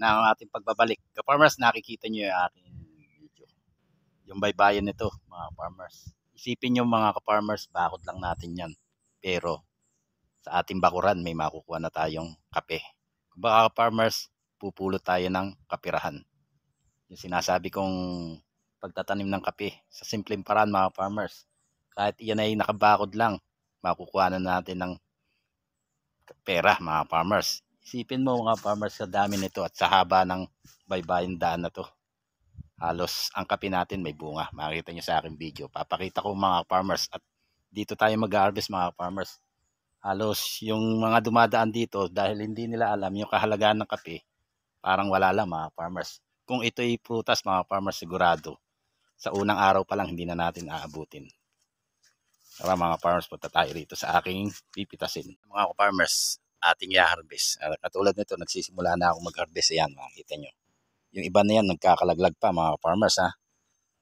na ang ating pagbabalik. Ka-farmers, nakikita niyo yung aking video. Yung baybayin nito, mga farmers. Isipin niyo mga ka-farmers, bakod lang natin yan. Pero sa ating bakuran, may makukuha na tayong kape. Kung baka ka-farmers, pupulot tayo ng kapirahan. Yung sinasabi kong pagtatanim ng kape sa simpleng paraan mga farmers. Kahit iyan ay nakabakod lang, makukuha na natin ng pera mga farmers Isipin mo mga farmers sa dami nito at sa haba ng baybayin daan na to. Halos ang angkapin natin may bunga. Makikita nyo sa aking video. Papakita ko mga farmers at dito tayo mag-harvest mga farmers. Halos yung mga dumadaan dito dahil hindi nila alam yung kahalagaan ng kape parang wala lang mga farmers. Kung ito'y prutas mga farmers sigurado sa unang araw pa lang hindi na natin aabutin. Tara mga farmers, punta tayo rito sa aking pipitasin. Mga farmers, ating i-harvest. At ah, katulad nito, nagsisimula na ako mag-harvest. Ayan, makikita nyo. Yung iba na yan, nagkakalaglag pa mga farmers ha.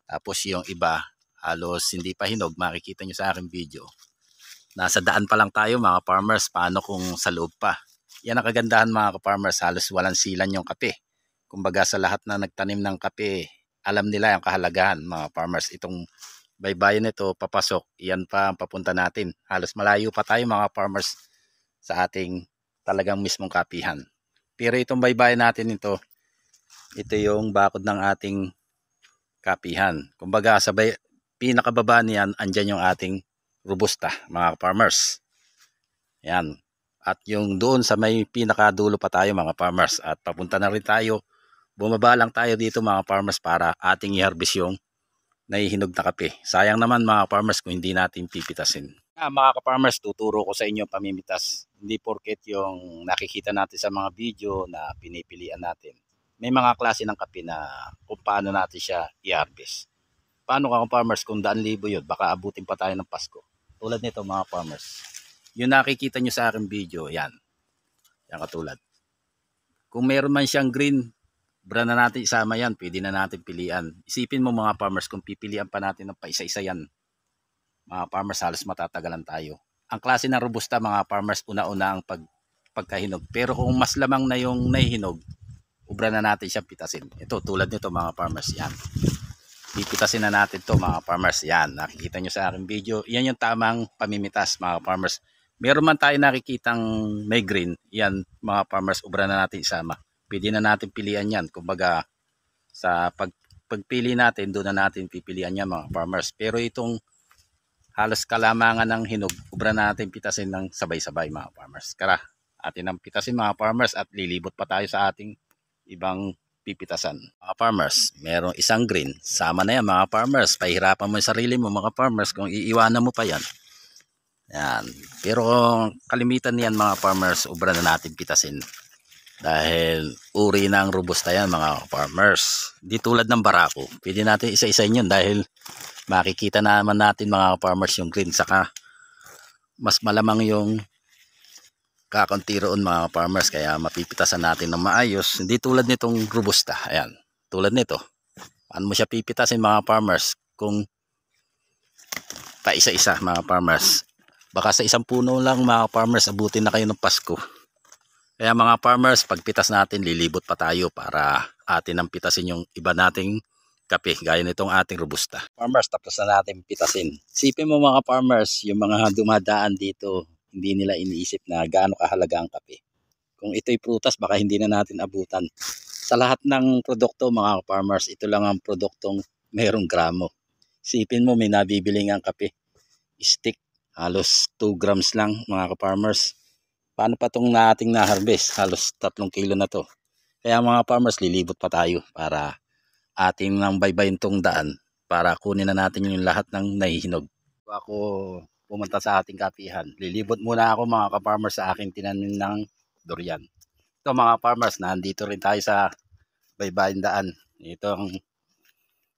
Tapos yung iba, halos hindi pa hinog. Makikita nyo sa aking video. Nasa daan pa lang tayo mga farmers. Paano kung sa loob pa? Yan ang kagandahan mga farmers. Halos walang silan yung kape. Kumbaga sa lahat na nagtanim ng kape, alam nila ang kahalagahan mga farmers. Itong baybayin nito papasok, yan pa ang papunta natin. Halos malayo pa tayo mga farmers sa ating talagang mismong kapihan. Pero itong baybay natin ito, ito yung bakod ng ating kapihan. Kumbaga sa bay, pinakababa niyan, andyan yung ating robusta, mga farmers. Yan. At yung doon sa may pinakadulo pa tayo mga farmers. At papunta na rin tayo, bumaba lang tayo dito mga farmers para ating i-harvest yung naihinog na kape. Sayang naman mga farmers kung hindi natin pipitasin. Ah, mga ka-farmers, tuturo ko sa inyo pamimitas. Hindi porket yung nakikita natin sa mga video na pinipilian natin. May mga klase ng kape na kung paano natin siya i-harvest. Paano ka farmers kung daan libo yun, baka abutin pa tayo ng Pasko. Tulad nito mga farmers. Yung nakikita nyo sa aking video, yan. Yan katulad. Kung meron man siyang green, brand na natin isama yan, pwede na natin pilian. Isipin mo mga farmers kung pipilian pa natin ng paisa-isa yan mga farmers halos matatagalan tayo. Ang klase ng robusta mga farmers una-una ang pag, pagkahinog. Pero kung mas lamang na yung nahihinog, ubra na natin siyang pitasin. Ito tulad nito mga farmers yan. Pipitasin na natin to mga farmers yan. Nakikita nyo sa aking video. Yan yung tamang pamimitas mga farmers. Meron man tayo nakikitang may green. Yan mga farmers ubra na natin isama. Pwede na natin pilian yan. Kumbaga sa pag, pagpili natin doon na natin pipilian yan mga farmers. Pero itong halos kalamangan ng hinog. Ubra natin pitasin ng sabay-sabay mga farmers. Kara, atin ang pitasin mga farmers at lilibot pa tayo sa ating ibang pipitasan. Mga farmers, merong isang green. Sama na yan mga farmers. Pahirapan mo yung sarili mo mga farmers kung iiwanan mo pa yan. Yan. Pero kalimitan niyan mga farmers, ubra na natin pitasin. Dahil uri ng robusta yan mga farmers. Di tulad ng barako. Pwede natin isa-isa yun dahil makikita naman natin mga farmers yung green saka mas malamang yung kakunti roon mga farmers kaya mapipitasan natin ng maayos hindi tulad nitong robusta ayan tulad nito ano mo siya pipitasin mga farmers kung isa isa mga farmers baka sa isang puno lang mga farmers abutin na kayo ng Pasko kaya mga farmers pagpitas natin lilibot pa tayo para atin ang pitasin yung iba nating kape gaya nitong ating robusta. Farmers, tapos na natin pitasin. Sipin mo mga farmers, yung mga dumadaan dito, hindi nila iniisip na gaano kahalaga ang kape. Kung ito'y prutas, baka hindi na natin abutan. Sa lahat ng produkto mga farmers, ito lang ang produktong mayroong gramo. Sipin mo may nabibili ang kape. Stick, halos 2 grams lang mga farmers. Paano pa itong nating na-harvest? Halos 3 kilo na to. Kaya mga farmers, lilibot pa tayo para ating nang baybayin tong daan para kunin na natin yung lahat ng nahihinog. Ako pumunta sa ating kapihan. Lilibot muna ako mga ka-farmers sa aking tinanim ng durian. Ito mga farmers, nandito rin tayo sa baybayin daan. Ito ang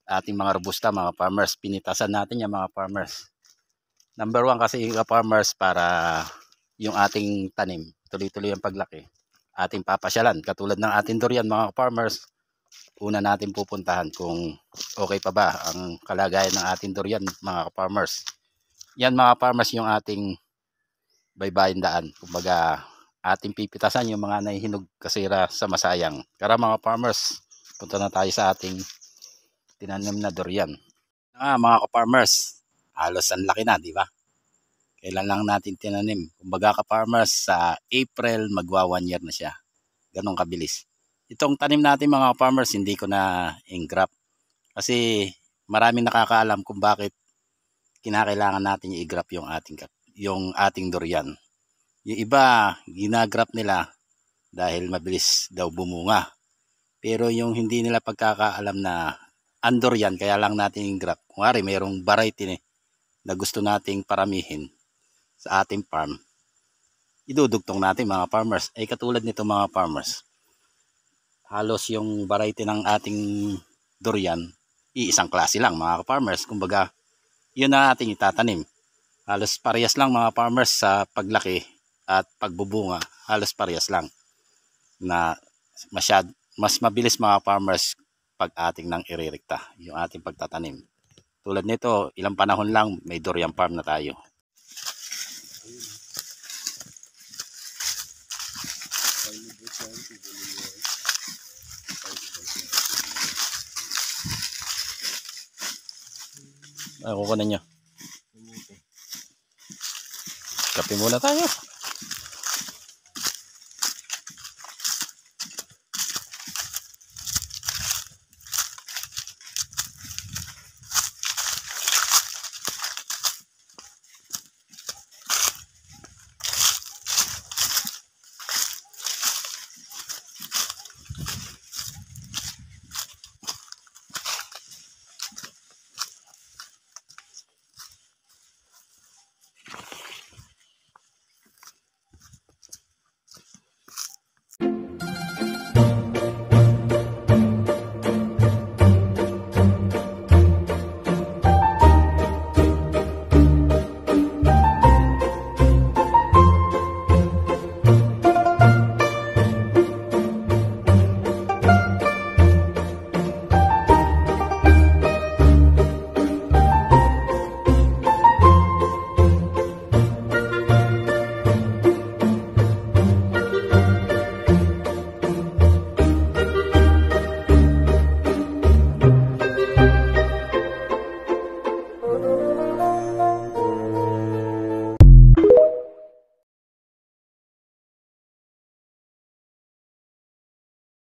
ating mga robusta mga farmers. Pinitasan natin yan mga farmers. Number one kasi yung farmers para yung ating tanim. Tuloy-tuloy ang paglaki. Ating papasyalan. Katulad ng ating durian mga farmers una natin pupuntahan kung okay pa ba ang kalagayan ng ating durian mga farmers. Yan mga farmers yung ating baybayin daan. Kumbaga ating pipitasan yung mga nahihinog kasira sa masayang. Kara mga farmers, punta na tayo sa ating tinanim na durian. Ah, mga farmers, halos ang laki na, di ba? Kailan lang natin tinanim. Kumbaga ka farmers, sa April magwa 1 year na siya. Ganong kabilis itong tanim natin mga farmers hindi ko na ingrap kasi maraming nakakaalam kung bakit kinakailangan natin i-grap yung ating yung ating durian. Yung iba ginagrap nila dahil mabilis daw bumunga. Pero yung hindi nila pagkakaalam na andor yan, kaya lang natin yung grap. Kunwari, mayroong variety eh, na gusto nating paramihin sa ating farm. Idudugtong natin mga farmers. Ay katulad nito mga farmers halos yung variety ng ating durian, iisang klase lang mga farmers. Kumbaga, yun na ating itatanim. Halos parehas lang mga farmers sa paglaki at pagbubunga. Halos parehas lang. Na masyad, mas mabilis mga farmers pag ating nang iririkta, yung ating pagtatanim. Tulad nito, ilang panahon lang may durian farm na tayo. Ayun. Ayun. Ayun. Ako ko na niya. Kape muna tayo.